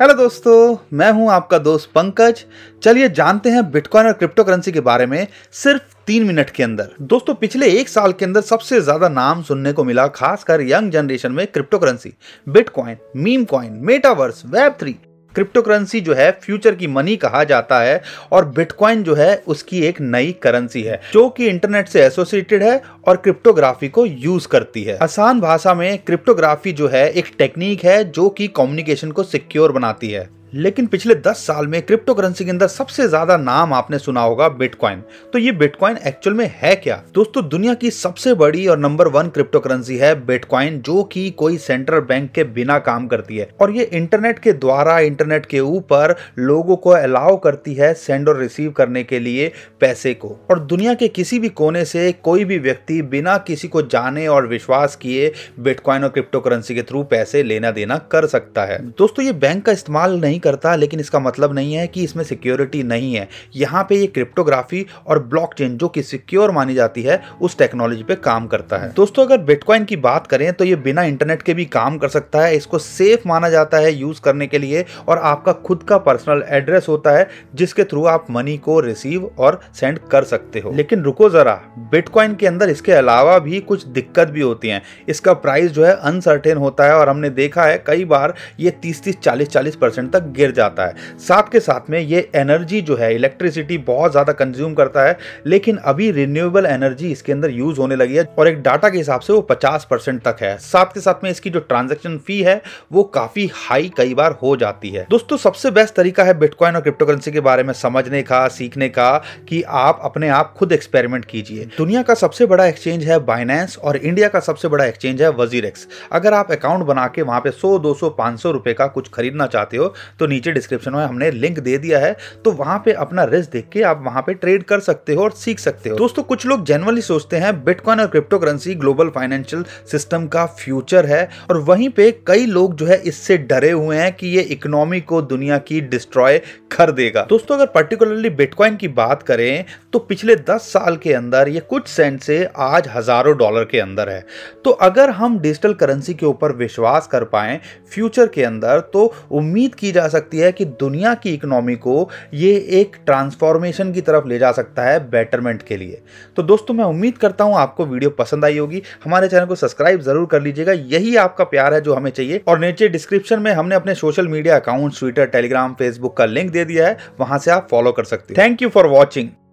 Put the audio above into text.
hello दोस्तों मैं हूं आपका दोस्त पंकज चलिए जानते हैं बिटकॉइन और क्रिप्टो करेंसी के बारे में सिर्फ तीन मिनट के अंदर दोस्तों पिछले एक साल के अंदर सबसे ज्यादा नाम सुनने को मिला खासकर यंग जनरेशन में crypto currency bitcoin meme coin metaverse web three crypto currency जो है फ्यूचर की मनी कहा जाता है और बिटकॉइन जो है उसकी एक नई करेंसी है जो कि इंटरनेट से एसोसिएटेड है और क्रिप्टोग्राफी को यूज करती है आसान भाषा में क्रिप्टोग्राफी जो है एक टेक्निक है जो कि कम्युनिकेशन को सिक्योर बनाती है लेकिन पिछले 10 साल में क्रिप्टो करेंसी के अंदर सबसे ज्यादा नाम आपने सुना होगा बिटकॉइन तो ये बिटकॉइन एक्चुअल में है क्या दोस्तों दुनिया की सबसे बड़ी और नंबर वन क्रिप्टो करेंसी है बिटकॉइन जो कि कोई सेंट्रल बैंक के बिना काम करती है और ये इंटरनेट के द्वारा इंटरनेट के ऊपर लोगों को अलाउ करती है सेंड और रिसीव करने के लिए पैसे को और दुनिया के किसी भी कोने से कोई भी व्यक्ति बिना किसी को जाने और विश्वास किए बिटकॉइन और क्रिप्टो करेंसी के थ्रू पैसे लेना देना कर सकता है दोस्तों ये बैंक का इस्तेमाल नहीं करता लेकिन इसका मतलब नहीं है कि इसमें सिक्योरिटी नहीं है यहाँ पे ये क्रिप्टोग्राफी और ब्लॉकचेन जो कि सिक्योर मानी जाती है उस टेक्नोलॉजी पे काम करता है दोस्तों अगर बिटकॉइन की बात करें तो ये बिना इंटरनेट के भी काम कर सकता है इसको सेफ माना जाता है यूज करने के लिए और आपका खुद का पर्सनल एड्रेस होता है जिसके थ्रू आप मनी को रिसीव और सेंड कर सकते हो लेकिन रुको जरा बिटकॉइन के अंदर इसके अलावा भी कुछ दिक्कत भी होती है इसका प्राइस जो है अनसर्टेन होता है और हमने देखा है कई बार ये तीस तीस चालीस चालीस परसेंट तक गिर जाता है साथ के साथ में ये एनर्जी जो है इलेक्ट्रिसिटी बहुत ज़्यादा कंज्यूम करता है लेकिन अभी रिन्यूएबल एनर्जी इसके अंदर यूज़ होने लगी है और एक डाटा के हिसाब से वो पचास तक है साथ के साथ में इसकी जो ट्रांजेक्शन फी है वो काफ़ी हाई कई बार हो जाती है दोस्तों सबसे बेस्ट तरीका है बिटकॉइन और क्रिप्टो करेंसी के बारे में समझने का सीखने का कि आप अपने आप खुद एक्सपेरिमेंट कीजिए दुनिया का सबसे बड़ा एक्सचेंज है बाइनेंस और इंडिया का सबसे बड़ा एक्सचेंज है वजीरेक्स अगर आप अकाउंट बना के वहां पे 100 200 500 रुपए का कुछ खरीदना चाहते हो तो तो नीचे डिस्क्रिप्शन में हमने लिंक दे दिया है तो वहां पे अपना रिस्क देख के आप वहां पे ट्रेड कर सकते हो और सीख सकते हो दोस्तों कुछ लोग जनरली सोचते हैं बिटकॉइन और crypto currency global financial system का फ्यूचर है और वहीं पे कई लोग जो है इससे डरे हुए हैं कि ये इकोनॉमी को दुनिया की डिस्ट्रॉय कर देगा दोस्तों अगर पर्टिकुलरली बिटकॉइन की बात करें तो पिछले दस साल के अंदर ये कुछ सेंट से आज हजारों डॉलर के अंदर है तो अगर हम डिजिटल करेंसी के ऊपर विश्वास कर पाए फ्यूचर के अंदर तो उम्मीद की जा जा सकती है कि दुनिया की इकोनॉमी को ये एक ट्रांसफॉर्मेशन की तरफ ले जा सकता है बेटरमेंट के लिए तो दोस्तों मैं उम्मीद करता हूँ आपको वीडियो पसंद आई होगी हमारे चैनल को सब्सक्राइब जरूर कर लीजिएगा यही आपका प्यार है जो हमें चाहिए और नीचे डिस्क्रिप्शन में हमने अपने social media account Twitter Telegram Facebook का लिंक दे दिया है वहां से आप फॉलो कर सकते हैं थैंक यू फॉर वॉचिंग